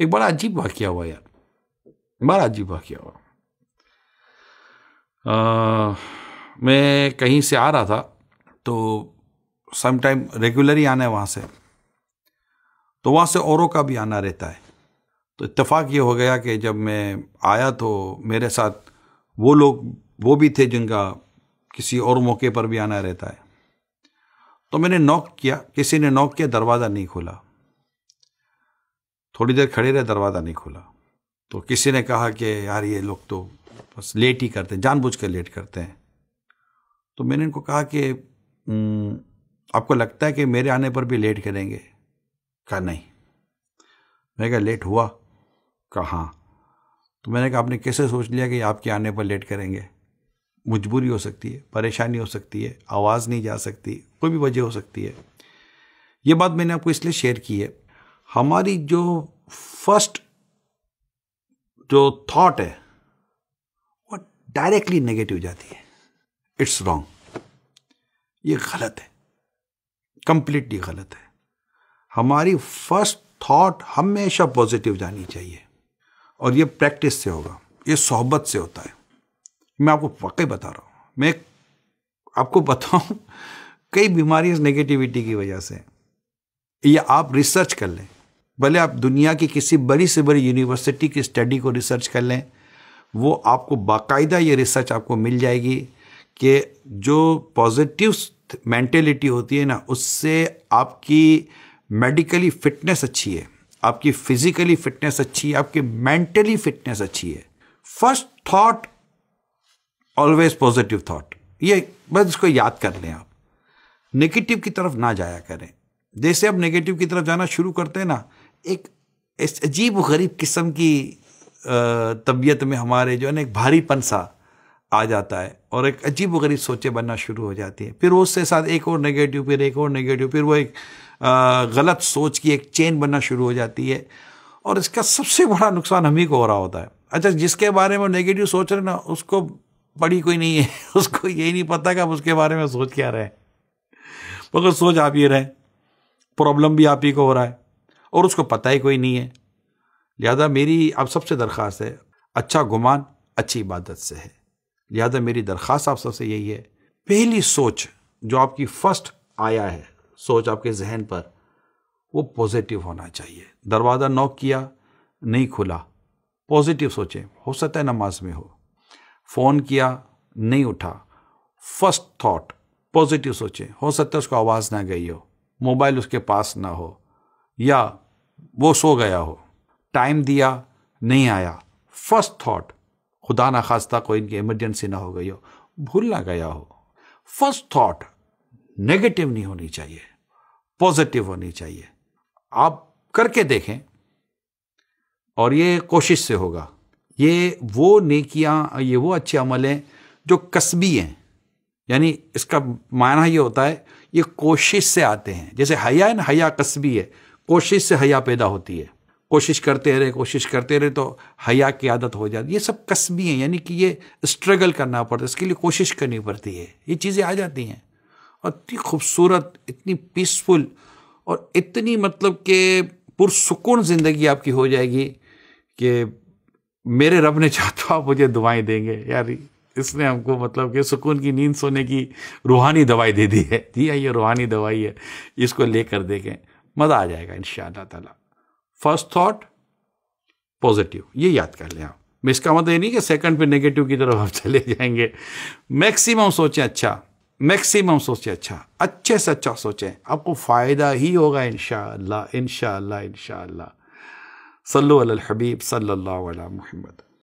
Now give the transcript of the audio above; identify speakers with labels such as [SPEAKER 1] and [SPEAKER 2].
[SPEAKER 1] एक बड़ा अजीब वाक्य हुआ यार बड़ा अजीब वाक्य हुआ आ, मैं कहीं से आ रहा था तो समटाइम रेगुलर ही आना है वहाँ से तो वहाँ से औरों का भी आना रहता है तो इतफाक ये हो गया कि जब मैं आया तो मेरे साथ वो लोग वो भी थे जिनका किसी और मौके पर भी आना रहता है तो मैंने नॉक किया किसी ने नॉक किया दरवाज़ा नहीं खोला थोड़ी देर खड़े रहे दरवाज़ा नहीं खुला तो किसी ने कहा कि यार ये लोग तो बस लेट ही करते हैं जानबूझ कर लेट करते हैं तो मैंने इनको कहा कि आपको लगता है कि मेरे आने पर भी लेट करेंगे कहा नहीं मैंने कहा लेट हुआ कहाँ तो मैंने कहा आपने कैसे सोच लिया कि आपके आने पर लेट करेंगे मजबूरी हो सकती है परेशानी हो सकती है आवाज़ नहीं जा सकती कोई भी वजह हो सकती है ये बात मैंने आपको इसलिए शेयर की है हमारी जो फर्स्ट जो थॉट है वो डायरेक्टली नेगेटिव जाती है इट्स रॉन्ग ये गलत है कंप्लीटली गलत है हमारी फर्स्ट थॉट हमेशा पॉजिटिव जानी चाहिए और ये प्रैक्टिस से होगा ये सोहबत से होता है मैं आपको वाकई बता रहा हूँ मैं आपको बताऊँ कई बीमारियाँ नेगेटिविटी की वजह से या आप रिसर्च कर लें भले आप दुनिया की किसी बड़ी से बड़ी यूनिवर्सिटी की स्टडी को रिसर्च कर लें वो आपको बाकायदा ये रिसर्च आपको मिल जाएगी कि जो पॉजिटिव मैंटेलिटी होती है ना उससे आपकी मेडिकली फिटनेस अच्छी है आपकी फिजिकली फिटनेस अच्छी है आपकी मेंटली फिटनेस अच्छी है first thought always positive thought ये बस इसको याद कर लें आप नेगेटिव की तरफ ना जाया करें जैसे आप नेगेटिव की तरफ जाना शुरू करते हैं ना एक अजीब गरीब किस्म की तबीयत में हमारे जो है ना एक भारीपन सा आ जाता है और एक अजीब गरीब सोचें बनना शुरू हो जाती है फिर उसके साथ एक और नेगेटिव फिर एक और नेगेटिव फिर वो एक गलत सोच की एक चेन बनना शुरू हो जाती है और इसका सबसे बड़ा नुकसान हम ही को हो रहा होता है अच्छा जिसके बारे में नेगेटिव सोच रहे ना उसको पड़ी कोई नहीं है उसको ये नहीं पता कि आप उसके बारे में सोच क्या रहे मगर सोच आप ही रहें प्रॉब्लम भी आप ही को हो रहा है और उसको पता ही कोई नहीं है लिहाजा मेरी आप सबसे दरख्वास्त है अच्छा गुमान अच्छी इबादत से है लिहाजा मेरी दरख्वास्त आप सबसे यही है पहली सोच जो आपकी फ़र्स्ट आया है सोच आपके जहन पर वो पॉजिटिव होना चाहिए दरवाज़ा नॉक किया नहीं खुला पॉजिटिव सोचें हो सकता है नमाज में हो फ़ोन किया नहीं उठा फर्स्ट थॉट पॉजिटिव सोचें हो सकता है उसको आवाज़ ना गई हो मोबाइल उसके पास ना हो या वो सो गया हो टाइम दिया नहीं आया फर्स्ट थॉट खुदा ना खास्ता कोई इनकी इमरजेंसी ना हो गई हो भूल ना गया हो फर्स्ट थॉट नेगेटिव नहीं होनी चाहिए पॉजिटिव होनी चाहिए आप करके देखें और ये कोशिश से होगा ये वो नेकियां ये वो अच्छे अमल हैं जो कस्बी हैं यानी इसका मायना ये होता है ये कोशिश से आते हैं जैसे हया ना हया कस्बी है कोशिश से हया पैदा होती है कोशिश करते रहे कोशिश करते रहे तो हया की आदत हो जाती है ये सब कस्बी हैं यानी कि ये स्ट्रगल करना पड़ता है इसके लिए कोशिश करनी पड़ती है ये चीज़ें आ जाती हैं और इतनी खूबसूरत इतनी पीसफुल और इतनी मतलब कि पुरसकून ज़िंदगी आपकी हो जाएगी कि मेरे रब ने चाह तो आप मुझे दुआएं देंगे यार इसने हमको मतलब कि सुकून की नींद सोने की रूहानी दवाई दे दी है जी हाँ, ये रूहानी दवाई है इसको लेकर देखें मज़ा आ जाएगा इन ताला फर्स्ट थाट पॉजिटिव ये याद कर लें आप मैं इसका मतलब ये नहीं कि सेकंड पे नेगेटिव की तरफ आप चले जाएंगे मैक्सिमम सोचें अच्छा मैक्सिमम सोचें अच्छा अच्छे से अच्छा सोचें आपको फ़ायदा ही होगा इन शह इन शह इन शाला सल्लु हबीब सल्ला महमद